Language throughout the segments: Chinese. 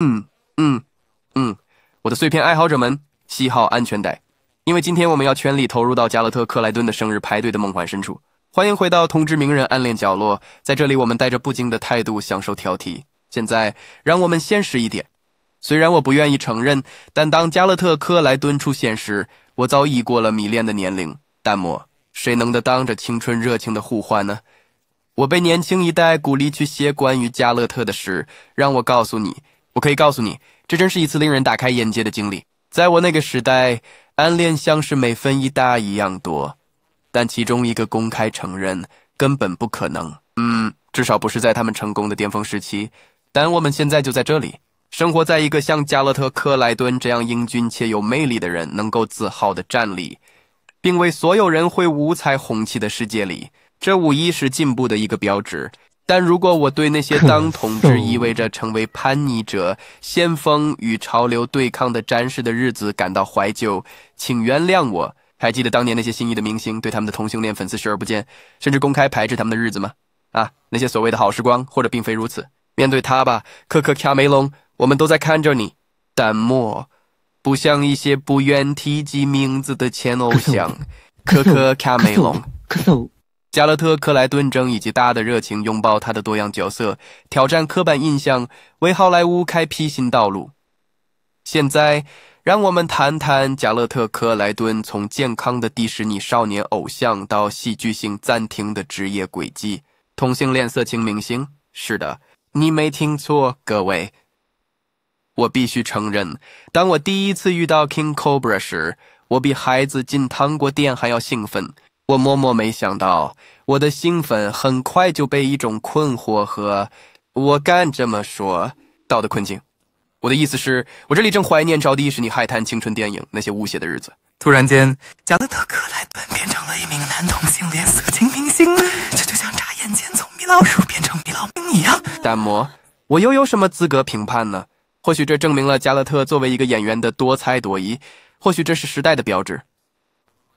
嗯嗯嗯，我的碎片爱好者们，系好安全带，因为今天我们要全力投入到加勒特克莱顿的生日派对的梦幻深处。欢迎回到同知名人暗恋角落，在这里我们带着不惊的态度享受挑剔。现在让我们现实一点，虽然我不愿意承认，但当加勒特克莱顿出现时，我早已过了迷恋的年龄。淡漠，谁能的当着青春热情的呼唤呢？我被年轻一代鼓励去写关于加勒特的诗，让我告诉你。我可以告诉你，这真是一次令人大开眼界的经历。在我那个时代，暗恋像是每分一大一样多，但其中一个公开承认根本不可能。嗯，至少不是在他们成功的巅峰时期。但我们现在就在这里，生活在一个像加勒特·克莱顿这样英俊且有魅力的人能够自豪的站立，并为所有人会五彩红旗的世界里，这无疑是进步的一个标志。但如果我对那些 当统治意味着成为叛逆者、先锋与潮流对抗的战士的日子感到怀旧，请原谅我。还记得当年那些心仪的明星对他们的同性恋粉丝视而不见，甚至公开排斥他们的日子吗？啊，那些所谓的好时光，或者并非如此。面对他吧，科可卡梅隆，我们都在看着你。淡漠，不像一些不愿提及名字的前偶像。科可卡梅隆。加勒特·克莱顿症以及家的热情拥抱他的多样角色，挑战刻板印象，为好莱坞开辟新道路。现在，让我们谈谈加勒特·克莱顿从健康的迪士尼少年偶像到戏剧性暂停的职业轨迹。同性恋色情明星？是的，你没听错，各位。我必须承认，当我第一次遇到 King Cobra 时，我比孩子进糖果店还要兴奋。我默默没想到，我的兴奋很快就被一种困惑和我敢这么说到的困境。我的意思是，我这里正怀念着迪士尼海滩青春电影那些无邪的日子。突然间，加勒特·克莱顿变成了一名男同性恋色情明星，这就像眨眼间从米老鼠变成米老鼠一样。淡漠，我又有什么资格评判呢？或许这证明了加勒特作为一个演员的多才多艺，或许这是时代的标志。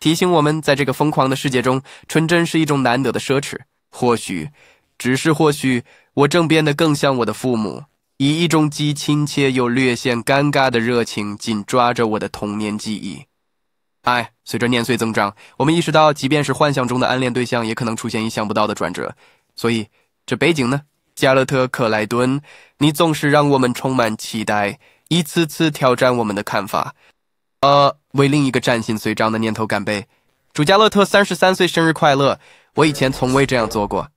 提醒我们，在这个疯狂的世界中，纯真是一种难得的奢侈。或许，只是或许，我正变得更像我的父母，以一种既亲切又略显尴尬的热情，紧抓着我的童年记忆。哎，随着年岁增长，我们意识到，即便是幻想中的暗恋对象，也可能出现意想不到的转折。所以，这背景呢？加勒特·克莱顿，你总是让我们充满期待，一次次挑战我们的看法。呃，为另一个战心随章的念头干杯，主加勒特三十三岁生日快乐！我以前从未这样做过。